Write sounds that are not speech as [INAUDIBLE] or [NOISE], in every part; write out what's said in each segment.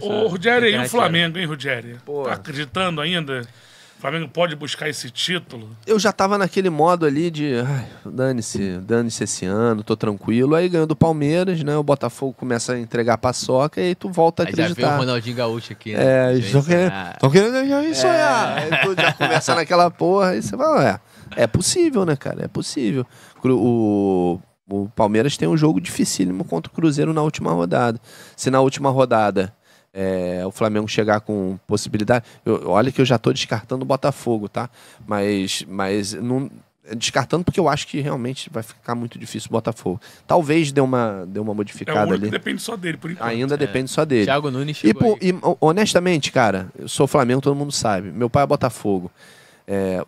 Ô, Rogério, e o Flamengo, hein, Rogério? Tá acreditando ainda? O Flamengo pode buscar esse título? Eu já tava naquele modo ali de dane-se, dane-se esse ano, tô tranquilo. Aí ganhou do Palmeiras, né? O Botafogo começa a entregar paçoca e tu volta a aí acreditar. Já veio o Ronaldinho Gaúcho aqui, né? É, estão querendo, querendo já sonhar. É. Aí tu já começa naquela porra, aí você fala, é, é possível, né, cara? É possível. O, o Palmeiras tem um jogo dificílimo contra o Cruzeiro na última rodada. Se na última rodada é, o Flamengo chegar com possibilidade. Eu, olha que eu já estou descartando o Botafogo, tá? Mas, mas não, é descartando porque eu acho que realmente vai ficar muito difícil o Botafogo. Talvez dê uma, dê uma modificada é ali. depende só dele, por enquanto. Ainda é. depende só dele. Thiago Nunes chegou e, por, e, honestamente, cara, eu sou Flamengo, todo mundo sabe. Meu pai é Botafogo. É,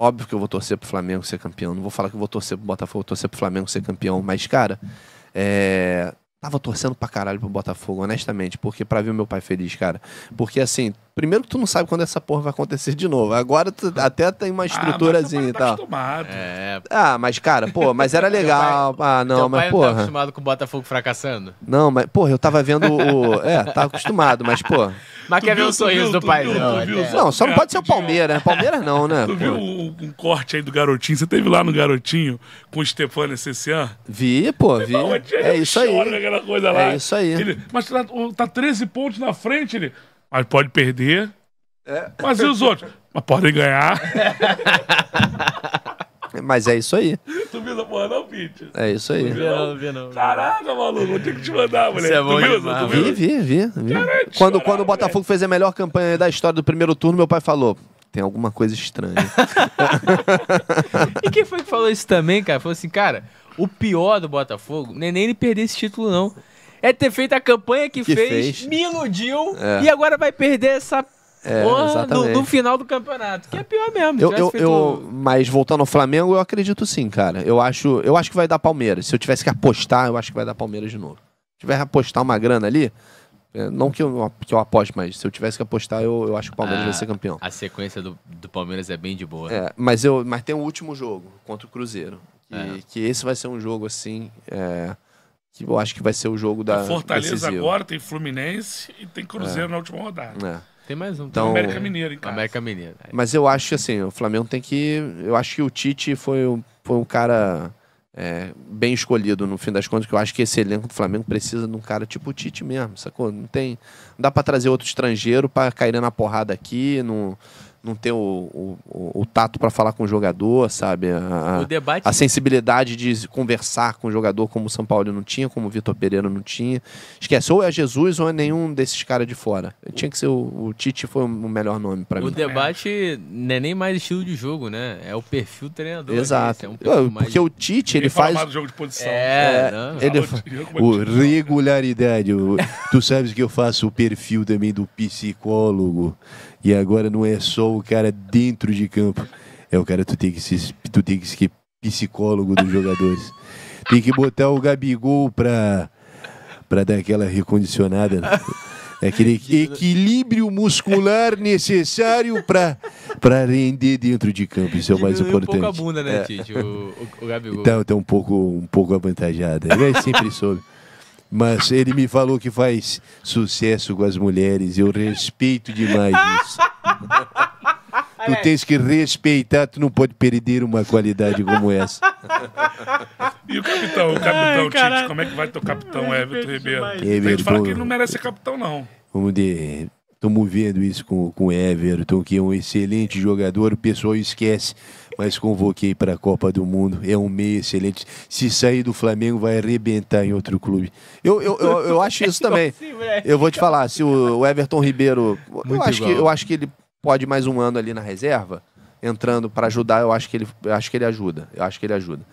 óbvio que eu vou torcer pro Flamengo ser campeão. Não vou falar que eu vou torcer pro Botafogo, vou torcer pro Flamengo ser campeão. Mas, cara, é, Tava torcendo pra caralho pro Botafogo, honestamente, porque para ver o meu pai feliz, cara. Porque assim, primeiro tu não sabe quando essa porra vai acontecer de novo. Agora tu [LAUGHS] até tem uma ah, estruturazinha ah, e tá tal. Acostumado. É. Ah, mas cara, pô, mas era [LAUGHS] legal. Ah, pai, ah, não, mas pai porra. Não tá acostumado com o Botafogo fracassando? Não, mas porra, eu tava vendo o, é, tava tá acostumado, mas pô. [LAUGHS] Mas tu quer viu, ver o sorriso viu, do pai viu, não, viu, é. não, só não pode ser o Palmeiras, né? Palmeiras não, né? Tu viu um, um, corte aí do garotinho? Você teve lá no garotinho com o Stefano Cessian? Vi, pô, vi. Tá é isso aí. Chora, aquela coisa é lá. É isso aí. Ele, mas tá, tá 13 pontos na frente, ele. Mas pode perder. É. Mas e os outros? Mas podem ganhar. [LAUGHS] Mas é isso aí. Tu viu essa porra, não, Pete? É isso aí. Caraca, maluco, vou ter que te mandar, moleque. Isso é bom tu viu, tu Vi, vi, vi. Caraca, quando, quando o Botafogo velho. fez a melhor campanha da história do primeiro turno, meu pai falou. Tem alguma coisa estranha. [LAUGHS] e quem foi que falou isso também, cara? Falou assim, cara, o pior do Botafogo nem ele perder esse título, não. É ter feito a campanha que, que fez, fez, me iludiu é. e agora vai perder essa é, porra no, no, final do campeonato. Que é pior mesmo. Eu, eu, feito... eu, mas voltando ao Flamengo, eu acredito sim, cara. Eu acho, eu acho que vai dar Palmeiras. Se eu tivesse que apostar, eu acho que vai dar Palmeiras de novo. Se tiver que apostar uma grana ali, é, não que eu, que eu aposte, mas se eu tivesse que apostar, eu, eu acho que o Palmeiras ah, vai ser campeão. A sequência do, do Palmeiras é bem de boa. É, mas, eu, mas tem o um último jogo contra o Cruzeiro. Que, é. que esse vai ser um jogo assim. É, que eu acho que vai ser o jogo da. Fortaleza agora, tem Fluminense e tem Cruzeiro é. na última rodada. É. Tem mais um. Então, América Mineira, em casa. América Mineira. É. Mas eu acho que assim, o Flamengo tem que. Eu acho que o Tite foi um, foi um cara. É, bem escolhido no fim das contas, que eu acho que esse elenco do Flamengo precisa de um cara tipo o Tite mesmo, sacou? Não tem, não dá para trazer outro estrangeiro para cair na porrada aqui, não, não ter o, o, o, o tato para falar com o jogador, sabe? A, debate... a, sensibilidade de conversar com o jogador, como o São Paulo não tinha, como o Vitor Pereira não tinha. Esquece, ou é Jesus ou é nenhum desses caras de fora. Tinha que ser o, Tite, foi o melhor nome para mim. O debate não é nem mais estilo de jogo, né? É o perfil treinador. Né? Exato. É um mais... Porque o Tite, ele, ele faz. Do jogo de posição. É, é não, ele fa... o regularidade. tu sabes que eu faço o perfil também do psicólogo. E agora não é só o cara dentro de campo. É o cara, tu tem que ser, tu tem que ser psicólogo dos jogadores. Tem que botar o Gabigol pra, pra dar aquela recondicionada. Né? É aquele né? equilíbrio muscular necessário para render dentro de campo. Isso é o mais importante. Um pouco a bunda, né, é. Tite? O, o, o Gabigol. Então, tá um pouco, um pouco avantajada. Ele é sempre soube. [LAUGHS] Mas ele me falou que faz sucesso com as mulheres. Eu respeito demais isso. [LAUGHS] tu é. tens que respeitar, tu não pode perder uma qualidade como essa. E o capitão, o capitão Ai, Tite, como é que vai teu capitão é, Everton Ribeiro? Everton, gente fala que ele não merece ser capitão, não. Vamos ver. Estamos vendo isso com o Everton, que é um excelente jogador. O pessoal esquece mas convoquei para a Copa do Mundo. É um meio excelente. Se sair do Flamengo, vai arrebentar em outro clube. Eu, eu, eu, eu acho isso [LAUGHS] é também. Né? Eu vou te falar, se o Everton Ribeiro. eu, acho que, eu acho que ele pode mais um ano ali na reserva, entrando para ajudar, eu acho que ele, eu acho que ele ajuda. Eu acho que ele ajuda.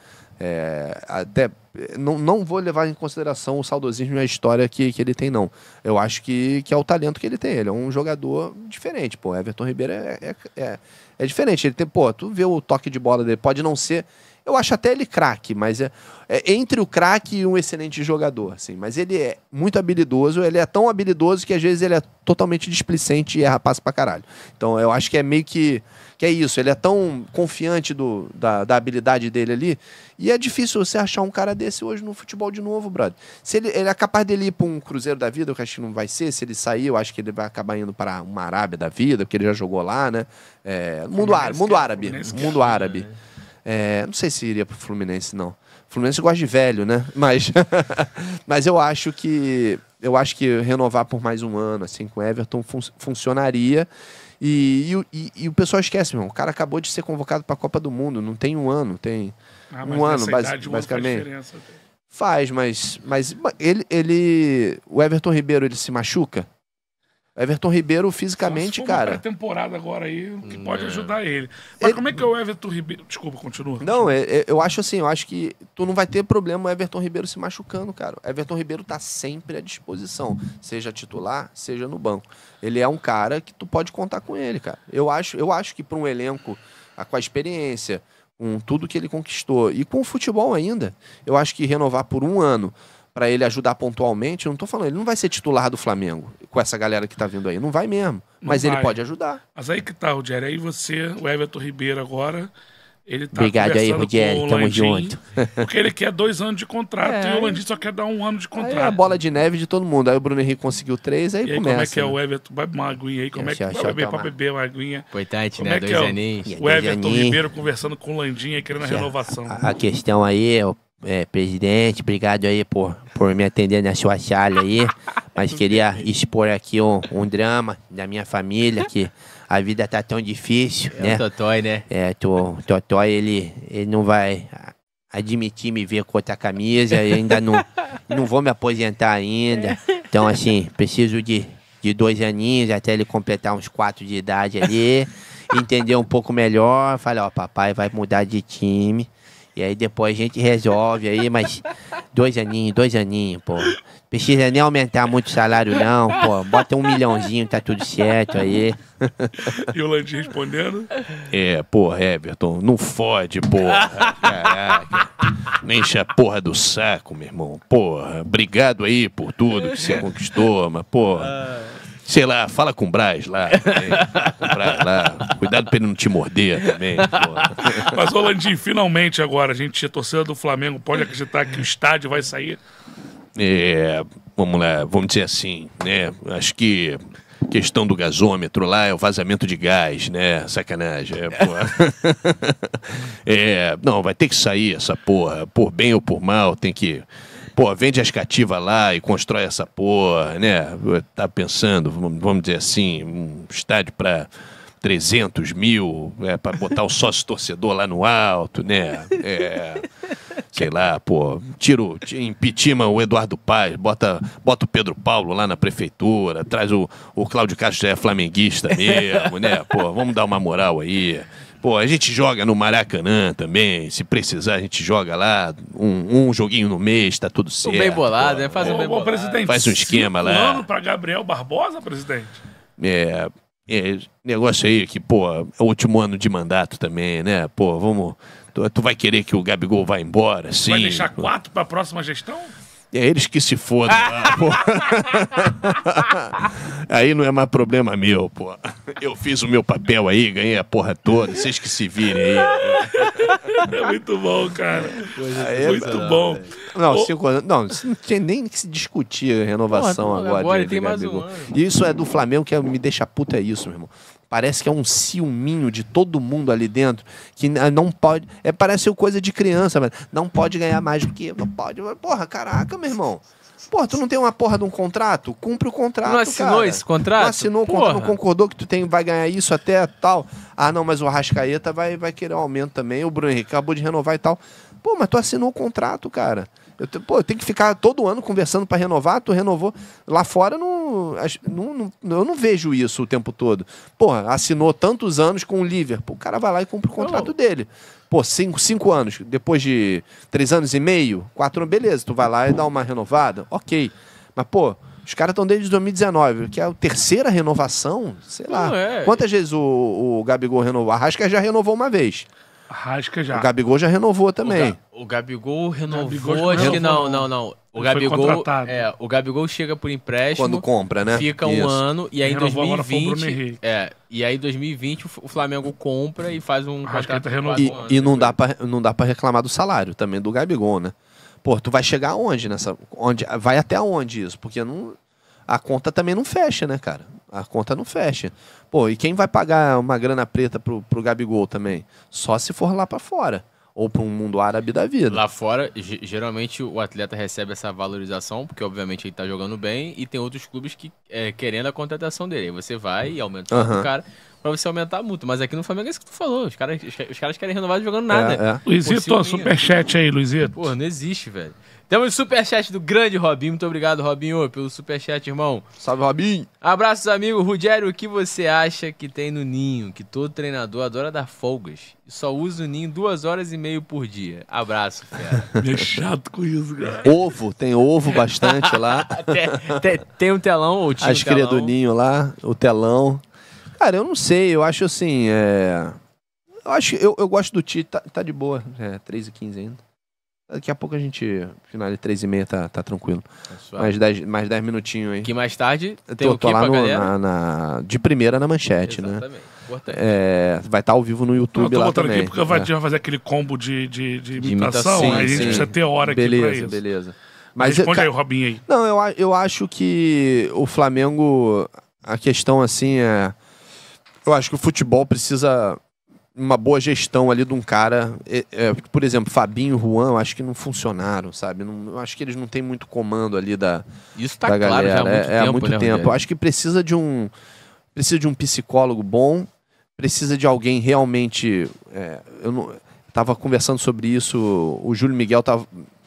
É, até não, não vou levar em consideração o saudosismo e a história que, que ele tem, não. Eu acho que, que é o talento que ele tem. Ele é um jogador diferente, pô. Everton Ribeiro é, é, é, é diferente. Ele tem, pô, tu vê o toque de bola dele. Pode não ser eu acho até ele craque, mas é, é, entre o craque e um excelente jogador, assim. Mas ele é muito habilidoso, ele é tão habilidoso que às vezes ele é totalmente displicente e é rapaz pra caralho. Então eu acho que é meio que que é isso, ele é tão confiante do, da, da, habilidade dele ali, e é difícil você achar um cara desse hoje no futebol de novo, brother. Se ele, ele é capaz dele ir para um Cruzeiro da Vida, eu acho que não vai ser, se ele sair, eu acho que ele vai acabar indo para uma Arábia da Vida, porque ele já jogou lá, né? É, mundo, árabe, mundo é árabe, mundo é. árabe. É, não sei se iria pro Fluminense, não. O Fluminense gosta de velho, né? [LAUGHS] Mas, mas eu acho que. Eu acho que renovar por mais um ano, assim, com o Everton fun funcionaria. E, e, e, o pessoal esquece, meu. O cara acabou de ser convocado para a Copa do Mundo. Não tem um ano, tem ah, um ano, idade, basicamente. Né? Faz, mas, mas ele, ele. O Everton Ribeiro ele se machuca? Everton Ribeiro fisicamente, cara. Uma temporada agora aí que pode é. ajudar ele. Mas ele... É- como é que é o Everton Ribeiro? Desculpa, continua. Não, é, eu, acho assim, eu acho que tu não vai ter problema o Everton Ribeiro se machucando, cara. Everton Ribeiro tá sempre à disposição, seja titular, seja no banco. Ele é um cara que tu pode contar com ele, cara. Eu acho, eu acho que para um elenco ah, com a experiência, com tudo que ele conquistou e com o futebol ainda, eu acho que renovar por um ano para ele ajudar pontualmente, eu não tô falando, ele não vai ser titular do Flamengo com essa galera que tá vindo aí, não vai mesmo, mas ele pode ajudar. Mas aí que tá, Rogério, aí você, o Everton Ribeiro agora, ele tá Obrigado aí, Rogério, tamo junto. Porque ele quer dois anos de contrato [LAUGHS] é, e o Landim só quer dar um ano de contrato. é a bola de neve de todo mundo, aí o Bruno Henrique conseguiu três, aí, e aí começa. como é que é o né? Everton, bebe uma aguinha aí, como é que é vai beber pra beber uma aguinha. Importante, como né, é dois é aninhos. O Everton Ribeiro conversando com o Landim e querendo a é renovação. A, a questão aí é o é, presidente, obrigado aí por, por me atender na sua sala aí. Mas queria expor aqui um, um drama da minha família, que a vida tá tão difícil, é né? O Totói, né? É, tô, Totói, ele, ele não vai admitir me ver com outra camisa, eu ainda não, não vou me aposentar ainda. Então, assim, preciso de, de dois aninhos até ele completar uns quatro de idade ali, entender um pouco melhor. Falei, ó, papai vai mudar de time e aí depois a gente resolve aí, mas dois aninhos, dois aninhos, pô. Precisa nem aumentar muito o salário, não, pô. Bota um milhãozinho, tá tudo certo aí. [LAUGHS] E o Landim respondendo? É, porra, Everton, não fode, porra. Caraca. enche a porra do saco, meu irmão. Porra, obrigado aí por tudo que você conquistou, mas, porra. Ah sei lá, fala com o Braz lá. Com o Braz lá. Cuidado pra ele não te morder também. Porra. Mas, Rolandinho, finalmente agora, a gente, é torcedor do Flamengo, pode acreditar que o estádio vai sair? É, vamos lá, vamos dizer assim, né? Acho que questão do gasômetro lá é o vazamento de gás, né? Sacanagem. É, porra. [LAUGHS] é, não, vai ter que sair essa porra. Por bem ou por mal, tem que pô, vende as cativas lá e constrói essa porra, né? Tá pensando, vamos dizer assim, um estádio para 300 mil, é, para botar o sócio torcedor lá no alto, né? É, sei lá, pô, tiro, impeachment o Eduardo Paz, bota, bota o Pedro Paulo lá na prefeitura, traz o, o Cláudio Castro, já é flamenguista mesmo, né? Pô, vamos dar uma moral aí. Pô, a gente joga no Maracanã também. Se precisar, a gente joga lá um, um joguinho no mês, tá tudo certo. bem bolado, pô. né? Faz um bem bolado. Presidente, Faz um esquema lá. ano pra Gabriel Barbosa, presidente? É, é, negócio aí que, pô, é o último ano de mandato também, né? Pô, vamos... Tu, tu vai querer que o Gabigol vá embora, sim? Vai deixar quatro pra próxima gestão? É eles que se fodam lá, né, pô. [LAUGHS] aí não é mais problema meu, pô. Eu fiz o meu papel aí, ganhei a porra toda, vocês que se virem aí. [LAUGHS] É muito bom, cara. Aí é muito é, bom. Não, cinco anos. Não, não tinha nem que se discutir a renovação Porra, agora. agora tem mais um ano. Isso é do Flamengo que me deixa puto, é isso, meu irmão. Parece que é um ciúminho de todo mundo ali dentro, que não pode. É, parece coisa de criança, mas não pode ganhar mais do que. Não pode. Porra, caraca, meu irmão. Pô, tu não tem uma porra de um contrato? Cumpre o contrato. Não assinou cara. esse contrato? Não assinou porra. o contrato, não concordou que tu tem, vai ganhar isso até tal. Ah, não, mas o Arrascaeta vai, vai querer um aumento também. O Bruno Henrique acabou de renovar e tal. Pô, mas tu assinou o contrato, cara. Eu, pô, eu tenho que ficar todo ano conversando para renovar, tu renovou. Lá fora não, não, não, eu não vejo isso o tempo todo. Porra, assinou tantos anos com o Liverpool. O cara vai lá e cumpre o contrato dele. Pô, cinco, cinco anos. Depois de três anos e meio, quatro anos, beleza. Tu vai lá e dá uma renovada, ok. Mas, pô, os caras estão desde 2019, que é a terceira renovação, sei não lá. É. Quantas vezes o, o Gabigol renovou? A Rasca já renovou uma vez. A Rasca já. O Gabigol já renovou também. O Gabigol renovou, Gabigol acho que não, não, não. O Gabigol, é, o Gabigol chega por empréstimo. Quando compra, né? Fica um ano e aí em 2020, é, e aí 2020 o Flamengo compra e faz um ah, contrato tá renovado. E, e né? não dá para não dá para reclamar do salário também do Gabigol, né? Pô, tu vai chegar aonde nessa onde vai até onde isso? Porque não a conta também não fecha, né, cara? A conta não fecha. Pô, e quem vai pagar uma grana preta pro, pro Gabigol também? Só se for lá para fora ou para um mundo árabe da vida. Lá fora, geralmente o atleta recebe essa valorização, porque obviamente ele está jogando bem, e tem outros clubes que é, querendo a contratação dele. Aí você vai e aumenta o uhum. cara pra você aumentar a multa. Mas aqui no Flamengo é isso que tu falou. Os caras, os caras querem renovar jogando nada. É, é. Luizito, ó, superchat aí, Luizito. Pô, não existe, velho. Temos superchat do grande Robinho. Muito obrigado, Robinho, pelo superchat, irmão. Salve, Robinho. Abraços, amigo. Rugério, o que você acha que tem no ninho? Que todo treinador adora dar folgas. Só usa o ninho duas horas e meio por dia. Abraço, fera. [LAUGHS] é chato com isso, cara. Ovo, tem ovo bastante lá. [LAUGHS] tem, tem, tem, um telão, ou tinha A um telão. do ninho lá, o telão. Cara, eu não sei, eu acho assim. É... Eu, acho, eu, eu gosto do Tite, tá, tá, de boa. É, 3 e 15 ainda. Daqui a pouco a gente. Final de 3 e meia tá, tá tranquilo. É mais 10, mais 10 minutinhos aí. Que mais tarde tem tô, o tô lá no, na, na, de primeira na manchete, né? Exatamente. né? Importante. É, vai estar tá ao vivo no YouTube eu tô botando também. aqui porque é. a gente vai fazer aquele combo de, de, de imitação. De imitação sim, aí sim. a gente precisa ter hora beleza, aqui pra isso. Beleza, beleza. Mas, Responde cara, aí, Robinho aí. Não, eu, eu acho que o Flamengo... A questão, assim, é... Eu acho que o futebol precisa uma boa gestão ali de um cara. É, é, por exemplo, Fabinho e Juan, eu acho que não funcionaram, sabe? Não, eu acho que eles não têm muito comando ali da. Isso tá da claro galera. já há muito é, é tempo. Há muito né, tempo. Eu acho que precisa de um. Precisa de um psicólogo bom, precisa de alguém realmente. É, eu não, tava conversando sobre isso, o Júlio Miguel tava,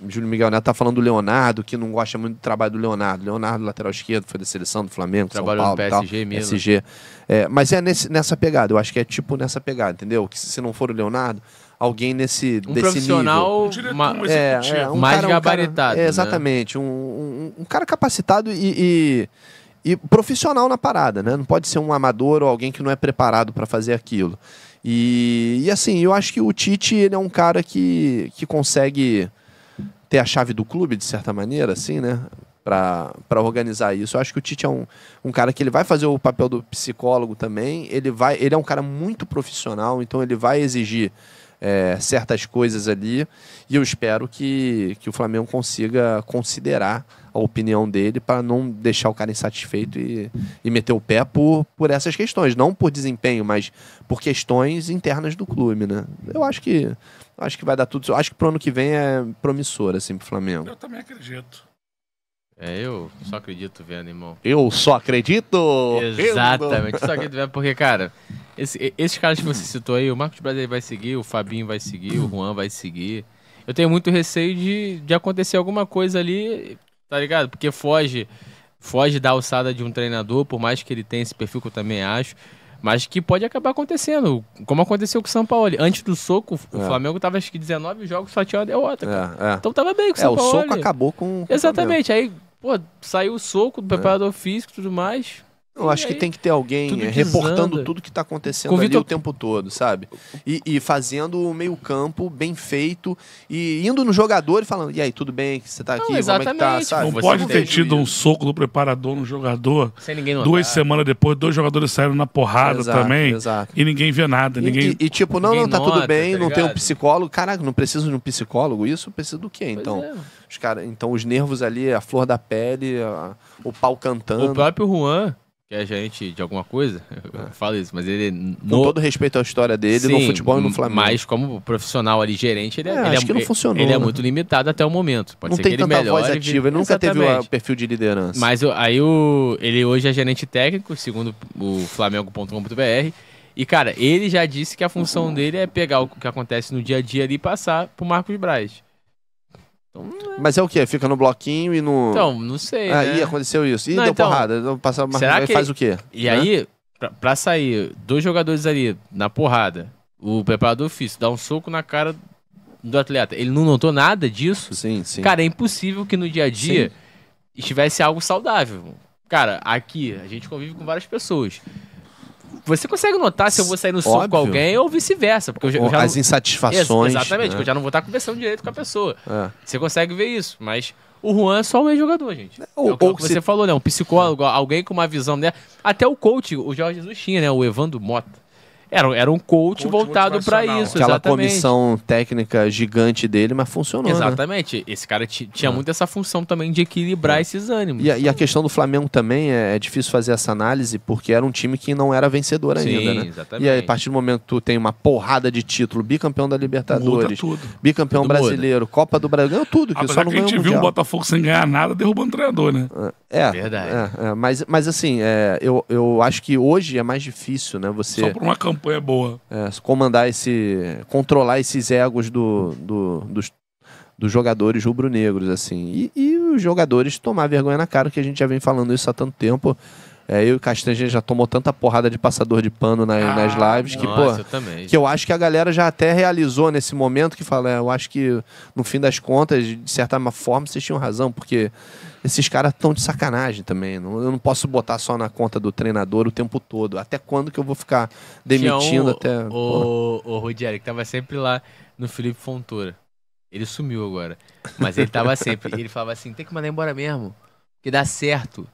Júlio Miguel Neto tá falando do Leonardo, que não gosta muito do trabalho do Leonardo. Leonardo, lateral esquerdo, foi da seleção do Flamengo, Trabalhou São Paulo, no PSG tal, mesmo. PSG. É, mas é nesse, nessa pegada, eu acho que é tipo nessa pegada, entendeu? Que se não for o Leonardo, alguém nesse um desse profissional nível. é, é, um mais cara, gabaritado. Cara, é, né? exatamente, né? um, um, cara capacitado e, e, e profissional na parada, né? Não pode ser um amador ou alguém que não é preparado para fazer aquilo. E, e, assim, eu acho que o Tite ele é um cara que, que consegue ter a chave do clube, de certa maneira, assim, né? para organizar isso. Eu acho que o Tite é um, um cara que ele vai fazer o papel do psicólogo também. Ele vai, ele é um cara muito profissional, então ele vai exigir é, certas coisas ali. E eu espero que, que o Flamengo consiga considerar a opinião dele para não deixar o cara insatisfeito e, e meter o pé por, por essas questões. Não por desempenho, mas por questões internas do clube, né? Eu acho que acho que vai dar tudo. Eu acho que pro ano que vem é promissor, assim, pro Flamengo. Eu também acredito. É, eu só acredito vendo, irmão. Eu só acredito! Exatamente, só acredito vendo, porque, cara, esse, esses caras que você citou aí, o Marcos Brasileiro vai seguir, o Fabinho vai seguir, o Juan vai seguir. Eu tenho muito receio de, de acontecer alguma coisa ali tá ligado? Porque foge, foge da alçada de um treinador, por mais que ele tenha esse perfil que eu também acho. Mas que pode acabar acontecendo, como aconteceu com o São Paulo. Antes do soco, é. o Flamengo tava acho que 19 jogos, só tinha uma derrota. É, é. Então tava bem com o é, São Paulo. É, o soco acabou com. Exatamente. Aí, pô, saiu o soco do é. preparador físico e tudo mais. Eu acho que tem que ter alguém reportando tudo que está acontecendo Com ali o tempo todo, sabe? E, e fazendo o meio-campo bem feito e indo no jogador e falando: e aí, tudo bem? que Você está aqui? Não, Como é que tá? Sabe? Não pode ter tido um soco do preparador no jogador. Sem ninguém notar. Duas semanas depois, dois jogadores saíram na porrada exato, também. Exato. E ninguém vê nada. E, ninguém... E, e, tipo, não, ninguém não, tá nota, tudo bem, tá não tem um psicólogo. Caraca, não preciso de um psicólogo? Isso? Preciso do quê, pois então? É. Os cara, então, os nervos ali, a flor da pele, a, o pau cantando. O próprio Juan que é gerente de alguma coisa, eu é. falo isso, mas ele. Com no... todo respeito à história dele Sim, no futebol e no Flamengo. Mas como profissional ali, gerente, ele é. é ele acho é, que não funcionou. Ele é né? muito limitado até o momento. Pode não ser tem que ele tanta voz ativa, ele nunca Exatamente. teve o perfil de liderança. Mas aí o, ele hoje é gerente técnico, segundo o flamengo.com.br. E, cara, ele já disse que a função uhum. dele é pegar o que acontece no dia a dia ali e passar pro Marcos Braz. Então, é. Mas é o quê? Fica no bloquinho e no. Então, não sei. Aí ah, né? aconteceu isso. E não, deu então, porrada. Passa, será que... faz o quê? E né? aí, pra, pra, sair, dois jogadores ali na porrada, o preparador físico dá um soco na cara do atleta. Ele não notou nada disso? Sim, sim. Cara, é impossível que no dia a dia sim. estivesse algo saudável. Cara, aqui a gente convive com várias pessoas. Você consegue notar se eu vou sair no soco com alguém ou vice-versa. porque eu, eu As não... insatisfações. exatamente, né? eu já não vou estar conversando direito com a pessoa. É. Você consegue ver isso, mas o Juan é só um ex-jogador, gente. Ou, é, é o que, ou que é você se... falou, né? Um psicólogo, alguém com uma visão, né? Até o coach, o Jorge Jesus tinha, né? O Evandro Mota. Era, era um coach, coach voltado para isso. Aquela exatamente. comissão técnica gigante dele, mas funcionou. Né? Exatamente. Né? Esse cara tinha ah. muito essa função também de equilibrar é. esses ânimos. E a, e a, questão do Flamengo também é, é, difícil fazer essa análise, porque era um time que não era vencedor Sim, ainda, né? Exatamente. E aí, a partir do momento que tu tem uma porrada de título, bicampeão da Libertadores, bicampeão tudo brasileiro, muda. Copa do Brasil, ganhou tudo. Que só não que a gente viu o Botafogo sem ganhar nada, derrubando o treinador, né? É. é Verdade. É, é, mas, mas assim, eu, eu acho que hoje é mais difícil, né? Você. Só por uma campanha campanha boa. É, comandar esse. controlar esses egos do, do dos, dos, jogadores rubro-negros, assim. E, e os jogadores tomar vergonha na cara, que a gente já vem falando isso há tanto tempo. É, eu e o Castanha já tomou tanta porrada de passador de pano na, ah, nas lives que, nossa, pô, que eu acho que a galera já até realizou nesse momento que fala, é, eu acho que no fim das contas, de certa forma, vocês tinham razão, porque esses caras estão de sacanagem também. Não, eu não posso botar só na conta do treinador o tempo todo. Até quando que eu vou ficar demitindo um, até. O, o, o Rudieri, que tava sempre lá no Felipe Fontoura. Ele sumiu agora. Mas ele tava sempre. ele falava assim: tem que mandar embora mesmo. Que dá certo.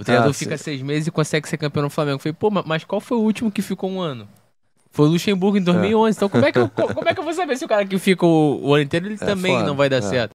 O treinador ah, fica seis meses e consegue ser campeão no Flamengo. Eu falei, pô, mas qual foi o último que ficou um ano? Foi o Luxemburgo em 2011. É. Então como é, que eu, [LAUGHS] como é que eu vou saber se o cara que fica o, o ano inteiro ele é também foda, não vai dar é. certo?